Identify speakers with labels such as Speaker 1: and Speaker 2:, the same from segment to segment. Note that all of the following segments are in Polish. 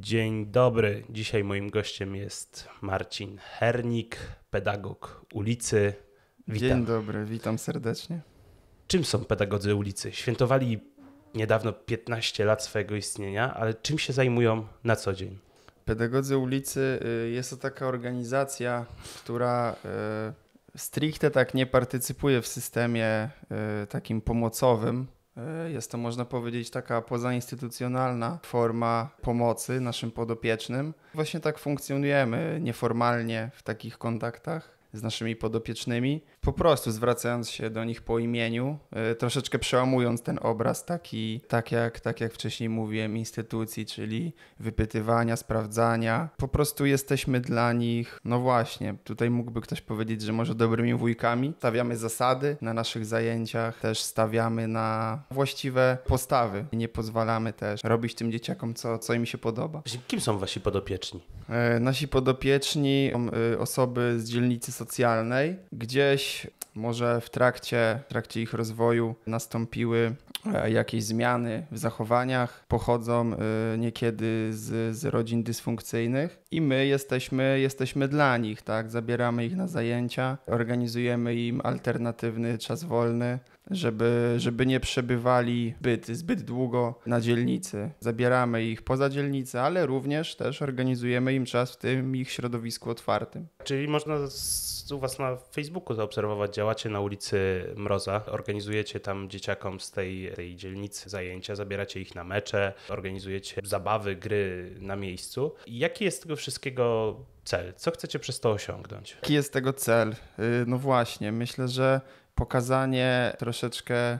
Speaker 1: Dzień dobry. Dzisiaj moim gościem jest Marcin Hernik, pedagog ulicy. Witam. Dzień dobry, witam serdecznie. Czym są pedagodzy ulicy? Świętowali niedawno 15 lat swojego istnienia, ale czym się zajmują na co dzień?
Speaker 2: Pedagodzy ulicy y, jest to taka organizacja, która y, stricte tak nie partycypuje w systemie y, takim pomocowym, E, jest to, można powiedzieć, taka pozainstytucjonalna forma pomocy naszym podopiecznym. Właśnie tak funkcjonujemy nieformalnie w takich kontaktach z naszymi podopiecznymi, po prostu zwracając się do nich po imieniu, e, troszeczkę przełamując ten obraz taki, tak jak, tak jak wcześniej mówiłem, instytucji, czyli wypytywania, sprawdzania. Po prostu jesteśmy dla nich, no właśnie, tutaj mógłby ktoś powiedzieć, że może dobrymi wujkami. Stawiamy zasady na naszych zajęciach, też stawiamy na właściwe postawy. Nie pozwalamy też robić tym dzieciakom, co, co im się podoba.
Speaker 1: Kim są wasi podopieczni?
Speaker 2: E, nasi podopieczni, e, osoby z dzielnicy socjalnej. Gdzieś może w trakcie, w trakcie ich rozwoju nastąpiły e, jakieś zmiany w zachowaniach, pochodzą e, niekiedy z, z rodzin dysfunkcyjnych i my jesteśmy, jesteśmy dla nich, tak? Zabieramy ich na zajęcia, organizujemy im alternatywny czas wolny, żeby, żeby nie przebywali zbyt, zbyt długo na dzielnicy. Zabieramy ich poza dzielnicę, ale również też organizujemy im czas w tym ich środowisku otwartym. Czyli można
Speaker 1: u Was na Facebooku zaobserwować, działacie na ulicy Mroza, organizujecie tam dzieciakom z tej, tej dzielnicy zajęcia, zabieracie ich na mecze, organizujecie zabawy, gry na miejscu. Jaki jest tego wszystkiego cel? Co chcecie przez to osiągnąć?
Speaker 2: Jaki jest tego cel? Y, no właśnie, myślę, że pokazanie troszeczkę y,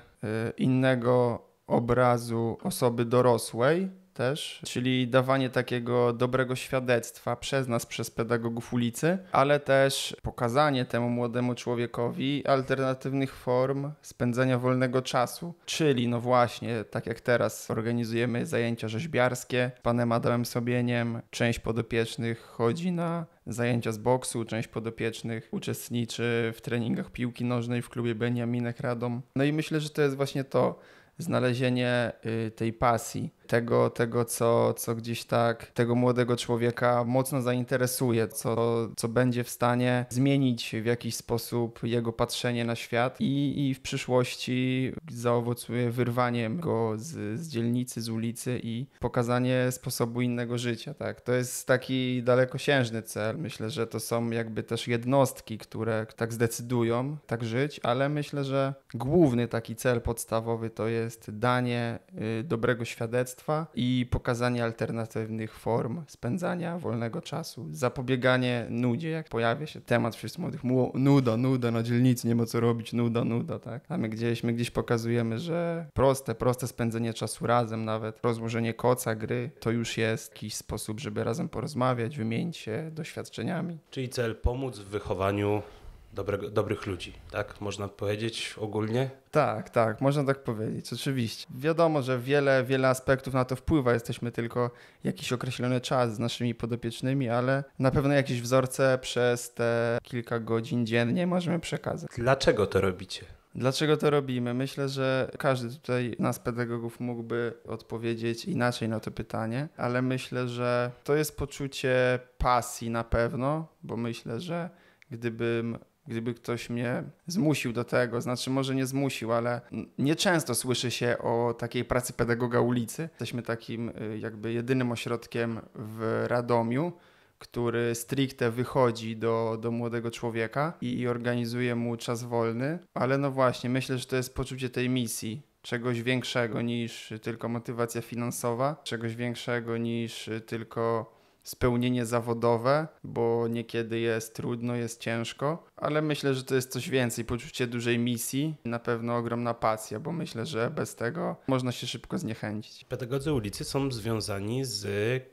Speaker 2: innego obrazu osoby dorosłej, też, czyli dawanie takiego dobrego świadectwa przez nas, przez pedagogów ulicy, ale też pokazanie temu młodemu człowiekowi alternatywnych form spędzania wolnego czasu, czyli no właśnie, tak jak teraz organizujemy zajęcia rzeźbiarskie z panem Adamem Sobieniem, część podopiecznych chodzi na zajęcia z boksu, część podopiecznych uczestniczy w treningach piłki nożnej w klubie Beniaminek Radom. No i myślę, że to jest właśnie to, znalezienie y, tej pasji, tego, tego co, co gdzieś tak tego młodego człowieka mocno zainteresuje, co, co będzie w stanie zmienić w jakiś sposób jego patrzenie na świat i, i w przyszłości zaowocuje wyrwaniem go z, z dzielnicy, z ulicy i pokazanie sposobu innego życia. Tak? To jest taki dalekosiężny cel. Myślę, że to są jakby też jednostki, które tak zdecydują, tak żyć, ale myślę, że główny taki cel podstawowy to jest danie y, dobrego świadectwa i pokazanie alternatywnych form spędzania wolnego czasu, zapobieganie nudzie, jak pojawia się temat wśród młodych, nuda, nuda na dzielnicy, nie ma co robić, nuda, nuda, tak? A my gdzieś, my gdzieś pokazujemy, że proste, proste spędzenie czasu razem, nawet rozłożenie koca, gry, to już jest jakiś sposób, żeby razem porozmawiać, wymienić się
Speaker 1: doświadczeniami. Czyli cel pomóc w wychowaniu dobrego, dobrych ludzi, tak? Można powiedzieć ogólnie? Tak, tak, można tak
Speaker 2: powiedzieć, oczywiście. Wiadomo, że wiele, wiele aspektów na to wpływa. Jesteśmy tylko jakiś określony czas z naszymi podopiecznymi, ale na pewno jakieś wzorce przez te kilka godzin dziennie możemy
Speaker 1: przekazać. Dlaczego to robicie?
Speaker 2: Dlaczego to robimy? Myślę, że każdy tutaj nas pedagogów mógłby odpowiedzieć inaczej na to pytanie, ale myślę, że to jest poczucie pasji na pewno, bo myślę, że gdybym gdyby ktoś mnie zmusił do tego, znaczy może nie zmusił, ale nieczęsto słyszy się o takiej pracy pedagoga ulicy. Jesteśmy takim y, jakby jedynym ośrodkiem w Radomiu, który stricte wychodzi do, do młodego człowieka i, i organizuje mu czas wolny, ale no właśnie, myślę, że to jest poczucie tej misji, czegoś większego niż tylko motywacja finansowa, czegoś większego niż tylko spełnienie zawodowe, bo niekiedy jest trudno, jest ciężko, ale myślę, że to jest coś więcej. Poczucie dużej misji, na pewno ogromna pasja, bo myślę,
Speaker 1: że bez tego
Speaker 2: można się szybko zniechęcić.
Speaker 1: Pedagodzy ulicy są związani z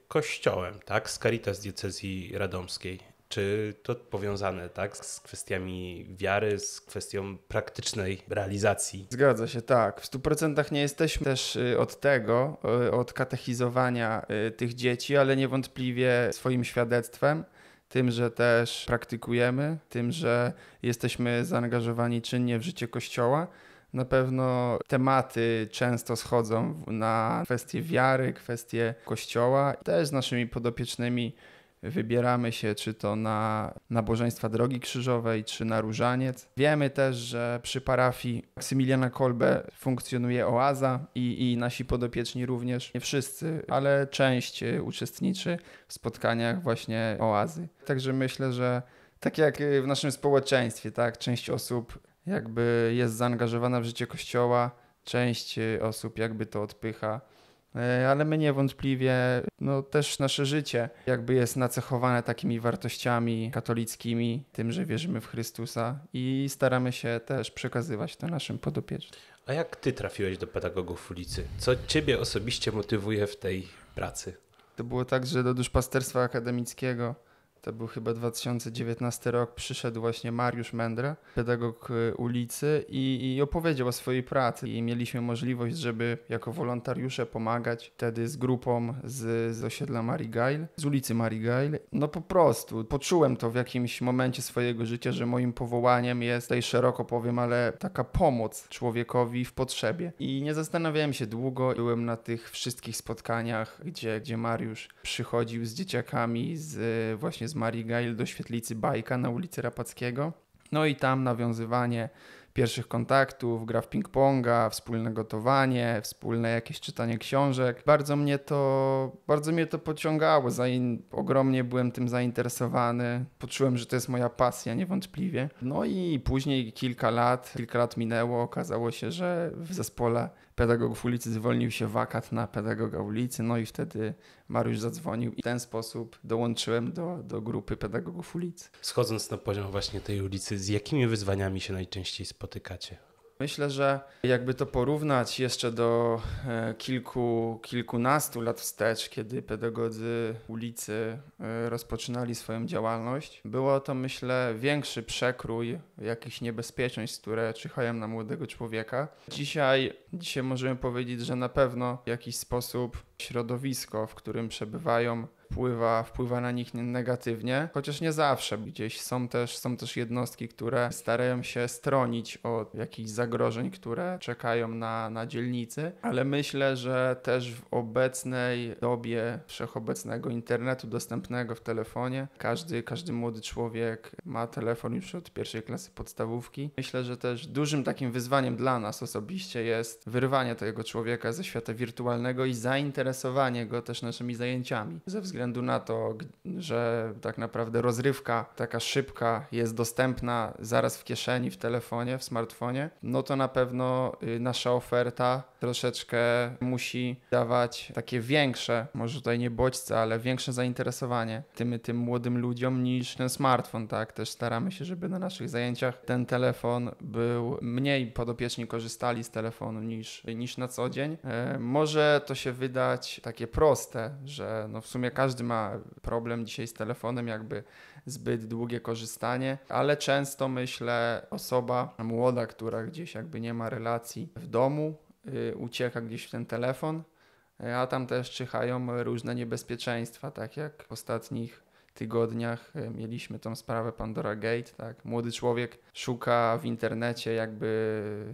Speaker 1: kościołem, tak? Z Caritas Diecezji Radomskiej. Czy to powiązane tak, z kwestiami wiary, z kwestią praktycznej realizacji? Zgadza się, tak. W
Speaker 2: 100% nie jesteśmy też y, od tego, y, od katechizowania y, tych dzieci, ale niewątpliwie swoim świadectwem tym, że też praktykujemy, tym, że jesteśmy zaangażowani czynnie w życie Kościoła. Na pewno tematy często schodzą na kwestie wiary, kwestie Kościoła. Też z naszymi podopiecznymi wybieramy się czy to na nabożeństwa Drogi Krzyżowej, czy na Różaniec. Wiemy też, że przy parafii Maksymiliana Kolbe funkcjonuje oaza i, i nasi podopieczni również, nie wszyscy, ale część y, uczestniczy w spotkaniach właśnie oazy. Także myślę, że tak jak y, w naszym społeczeństwie, tak, część osób jakby jest zaangażowana w życie Kościoła, część y, osób jakby to odpycha. E, ale my niewątpliwie no, też nasze życie jakby jest nacechowane takimi wartościami katolickimi, tym, że wierzymy w Chrystusa i staramy się też przekazywać to naszym podopiecznym.
Speaker 1: A jak ty trafiłeś do pedagogów ulicy? Co ciebie osobiście motywuje w tej pracy? To było
Speaker 2: tak, że do duszpasterstwa akademickiego to był chyba 2019 rok, przyszedł właśnie Mariusz Mędra, pedagog y, ulicy i, i opowiedział o swojej pracy i mieliśmy możliwość, żeby jako wolontariusze pomagać wtedy z grupą z, z osiedla Marigail, z ulicy Marigail. No po prostu poczułem to w jakimś momencie swojego życia, że moim powołaniem jest, tutaj szeroko powiem, ale taka pomoc człowiekowi w potrzebie. I nie zastanawiałem się długo, byłem na tych wszystkich spotkaniach, gdzie, gdzie Mariusz przychodził z dzieciakami, z właśnie z Marii Gail do świetlicy Bajka na ulicy Rapackiego. No i tam nawiązywanie pierwszych kontaktów, gra w ping-ponga, wspólne gotowanie, wspólne jakieś czytanie książek. Bardzo mnie to, bardzo mnie to pociągało, Zain, ogromnie byłem tym zainteresowany, poczułem, że to jest moja pasja niewątpliwie. No i później kilka lat, kilka lat minęło, okazało się, że w zespole pedagogów ulicy zwolnił się wakat na pedagoga ulicy, no i wtedy Mariusz zadzwonił i w ten sposób dołączyłem
Speaker 1: do, do grupy pedagogów ulicy. Schodząc na poziom właśnie tej ulicy, z jakimi wyzwaniami się najczęściej spotykacie?
Speaker 2: Myślę, że jakby to porównać jeszcze do e, kilku, kilkunastu lat wstecz, kiedy pedagodzy ulicy e, rozpoczynali swoją działalność, było to myślę większy przekrój jakichś niebezpieczeństw, które czyhają na młodego człowieka. Dzisiaj, dzisiaj możemy powiedzieć, że na pewno w jakiś sposób środowisko, w którym przebywają, wpływa, wpływa na nich negatywnie, chociaż nie zawsze. Gdzieś są też, są też jednostki, które starają się stronić od jakichś zagrożeń, które czekają na, na dzielnicy, ale myślę, że też w obecnej dobie wszechobecnego internetu dostępnego w telefonie, każdy, każdy młody człowiek ma telefon już od pierwszej klasy podstawówki. Myślę, że też dużym takim wyzwaniem dla nas osobiście jest wyrwanie tego człowieka ze świata wirtualnego i zainteresowanie go też naszymi zajęciami. Ze względu względu na to, że tak naprawdę rozrywka taka szybka jest dostępna zaraz w kieszeni, w telefonie, w smartfonie, no to na pewno y, nasza oferta troszeczkę musi dawać takie większe, może tutaj nie bodźce, ale większe zainteresowanie tym, tym młodym ludziom niż ten smartfon, tak? Też staramy się, żeby na naszych zajęciach ten telefon był mniej podopieczni korzystali z telefonu niż, niż na co dzień. E, może to się wydać takie proste, że no w sumie każdy każdy ma problem dzisiaj z telefonem, jakby zbyt długie korzystanie, ale często myślę, osoba młoda, która gdzieś jakby nie ma relacji w domu, y, ucieka gdzieś w ten telefon, y, a tam też czyhają różne niebezpieczeństwa, tak jak w ostatnich tygodniach y, mieliśmy tą sprawę Pandora Gate, tak? Młody człowiek szuka w internecie jakby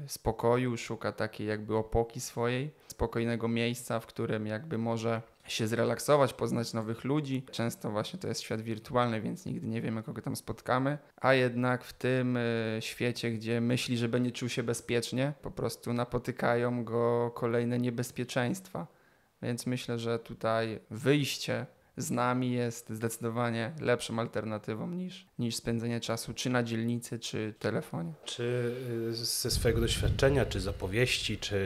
Speaker 2: spokoju, szuka takiej jakby opoki swojej, spokojnego miejsca, w którym jakby może się zrelaksować, poznać nowych ludzi. Często właśnie to jest świat wirtualny, więc nigdy nie wiemy, kogo tam spotkamy. A jednak w tym y, świecie, gdzie myśli, że będzie czuł się bezpiecznie, po prostu napotykają go kolejne niebezpieczeństwa. Więc myślę, że tutaj wyjście z nami jest zdecydowanie lepszą alternatywą niż, niż spędzenie czasu czy na
Speaker 1: dzielnicy, czy telefonie. Czy y, ze swojego doświadczenia, czy z opowieści, czy,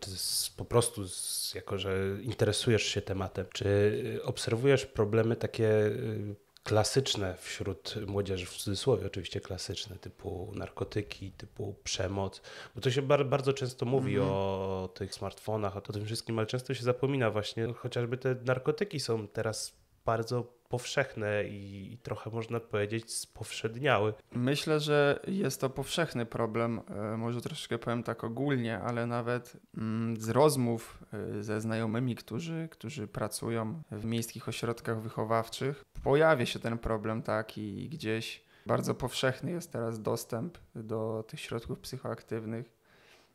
Speaker 1: czy z, po prostu z, jako, że interesujesz się tematem, czy obserwujesz problemy takie y, klasyczne wśród młodzieży, w cudzysłowie oczywiście klasyczne, typu narkotyki, typu przemoc, bo to się bar bardzo często mówi mm -hmm. o tych smartfonach, o tym wszystkim, ale często się zapomina właśnie, chociażby te narkotyki są teraz bardzo powszechne i, i trochę można powiedzieć spowszedniały. Myślę,
Speaker 2: że jest to powszechny problem. E, może troszeczkę powiem tak ogólnie, ale nawet mm, z rozmów e, ze znajomymi, którzy, którzy pracują w miejskich ośrodkach wychowawczych, pojawia się ten problem taki gdzieś. Bardzo powszechny jest teraz dostęp do tych środków psychoaktywnych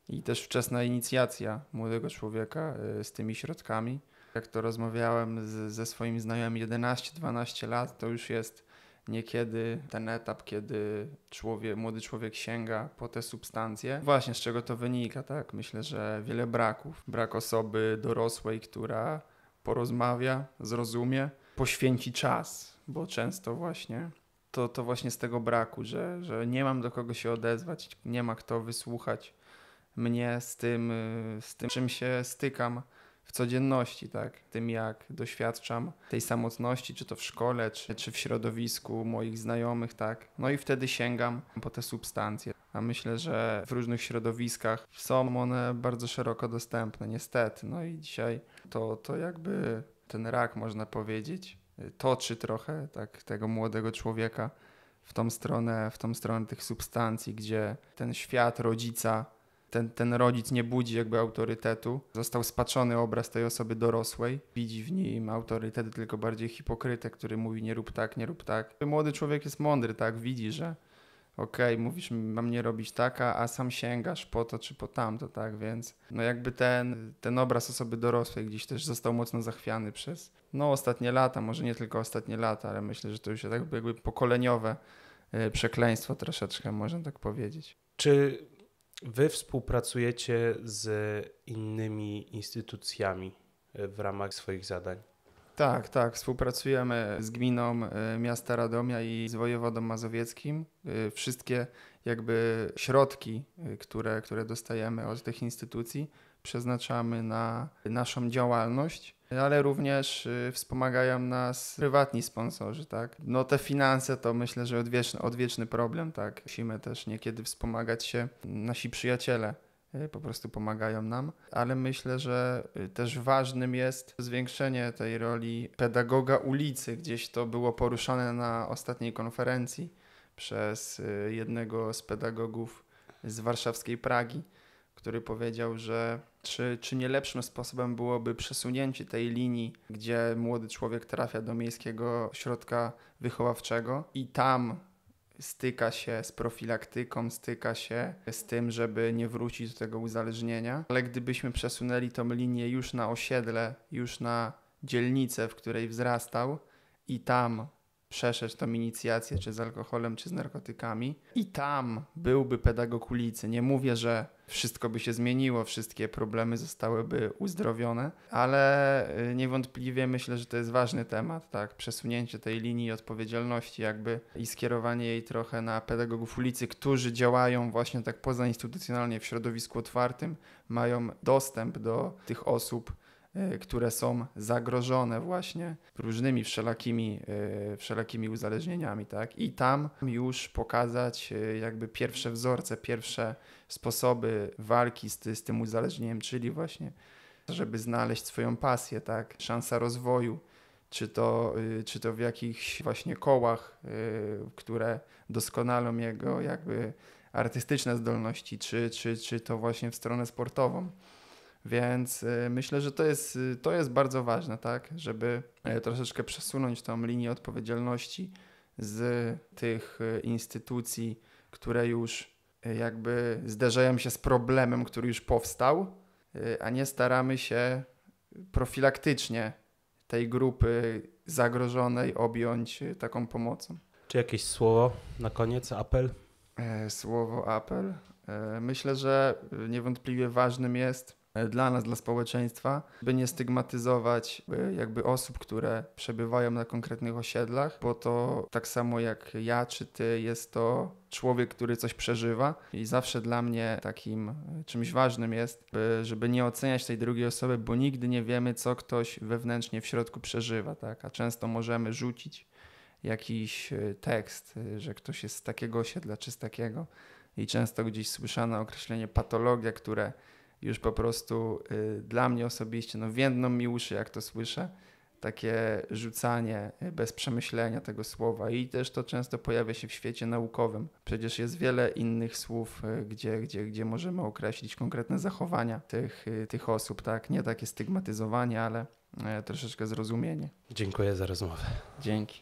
Speaker 2: i też wczesna inicjacja młodego człowieka e, z tymi środkami jak to rozmawiałem z, ze swoimi znajomymi 11-12 lat, to już jest niekiedy ten etap, kiedy człowiek, młody człowiek sięga po te substancje. Właśnie z czego to wynika, tak? Myślę, że wiele braków. Brak osoby dorosłej, która porozmawia, zrozumie, poświęci czas, bo często właśnie to, to właśnie z tego braku, że, że nie mam do kogo się odezwać, nie ma kto wysłuchać mnie z tym, z tym czym się stykam w codzienności, tak? Tym jak doświadczam tej samotności, czy to w szkole, czy, czy w środowisku moich znajomych, tak? No i wtedy sięgam po te substancje. A myślę, że w różnych środowiskach są one bardzo szeroko dostępne, niestety. No i dzisiaj to, to jakby ten rak, można powiedzieć, toczy trochę tak, tego młodego człowieka w tą stronę, w tą stronę tych substancji, gdzie ten świat rodzica ten, ten rodzic nie budzi jakby autorytetu. Został spaczony obraz tej osoby dorosłej. Widzi w nim autorytety, tylko bardziej hipokrytę, który mówi nie rób tak, nie rób tak. Młody człowiek jest mądry, tak? Widzi, że okej, okay, mówisz, mam nie robić taka, a sam sięgasz po to czy po tamto, tak? Więc no jakby ten, ten obraz osoby dorosłej gdzieś też został mocno zachwiany przez no ostatnie lata, może nie tylko ostatnie lata, ale myślę, że to już jest jakby, jakby pokoleniowe y, przekleństwo troszeczkę, można tak powiedzieć.
Speaker 1: Czy Wy współpracujecie z innymi instytucjami e, w ramach swoich zadań? Tak, tak.
Speaker 2: Współpracujemy z gminą e, miasta Radomia i z wojewodą mazowieckim. E, wszystkie jakby środki, które, które dostajemy od tych instytucji, przeznaczamy na naszą działalność, ale również y, wspomagają nas prywatni sponsorzy, tak? No te finanse to myślę, że odwieczny, odwieczny problem, tak? Musimy też niekiedy wspomagać się nasi przyjaciele, y, po prostu pomagają nam, ale myślę, że y, też ważnym jest zwiększenie tej roli pedagoga ulicy. Gdzieś to było poruszane na ostatniej konferencji przez jednego z pedagogów z warszawskiej Pragi który powiedział, że czy, czy nie lepszym sposobem byłoby przesunięcie tej linii, gdzie młody człowiek trafia do miejskiego środka wychowawczego i tam styka się z profilaktyką, styka się z tym, żeby nie wrócić do tego uzależnienia. Ale gdybyśmy przesunęli tą linię już na osiedle, już na dzielnicę, w której wzrastał i tam przeszedł tą inicjację, czy z alkoholem, czy z narkotykami, i tam byłby pedagog ulicy. Nie mówię, że wszystko by się zmieniło, wszystkie problemy zostałyby uzdrowione, ale y, niewątpliwie myślę, że to jest ważny temat, tak? Przesunięcie tej linii odpowiedzialności, jakby i skierowanie jej trochę na pedagogów ulicy, którzy działają właśnie tak pozainstytucjonalnie w środowisku otwartym, mają dostęp do tych osób E, które są zagrożone właśnie różnymi wszelakimi, e, wszelakimi uzależnieniami, tak? I tam już pokazać e, jakby pierwsze wzorce, pierwsze sposoby walki z, z tym uzależnieniem, czyli właśnie żeby znaleźć swoją pasję, tak? Szansa rozwoju, czy to, czy to w jakichś właśnie kołach, które doskonalą jego jakby artystyczne zdolności, czy, czy, czy to właśnie w stronę sportową. Więc y, myślę, że to jest, y, to jest bardzo ważne, tak, żeby e, troszeczkę przesunąć tą linię odpowiedzialności z tych y, instytucji, które już jakby zderzają się z problemem, który już powstał, a nie staramy się profilaktycznie tej grupy zagrożonej objąć taką pomocą.
Speaker 1: Czy jakieś słowo na koniec, apel?
Speaker 2: E, słowo apel. E, myślę, że niewątpliwie ważnym jest E, dla nas, dla społeczeństwa, by nie stygmatyzować e, jakby osób, które przebywają na konkretnych osiedlach, bo to tak samo jak ja czy ty jest to człowiek, który coś przeżywa i zawsze dla mnie takim e, czymś ważnym jest, by, żeby nie oceniać tej drugiej osoby, bo nigdy nie wiemy, co ktoś wewnętrznie w środku przeżywa, tak? A często możemy rzucić jakiś tekst, że ktoś jest z takiego osiedla czy z takiego i często gdzieś słyszane określenie patologia, które już po prostu y, dla mnie osobiście, no więdną mi uszy, jak to słyszę, takie rzucanie y, bez przemyślenia tego słowa i też to często pojawia się w świecie naukowym. Przecież jest wiele innych słów, y, gdzie, gdzie, gdzie możemy określić konkretne zachowania tych, y, tych osób, tak? Nie takie stygmatyzowanie, ale troszeczkę zrozumienie.
Speaker 1: Dziękuję za rozmowę. Dzięki.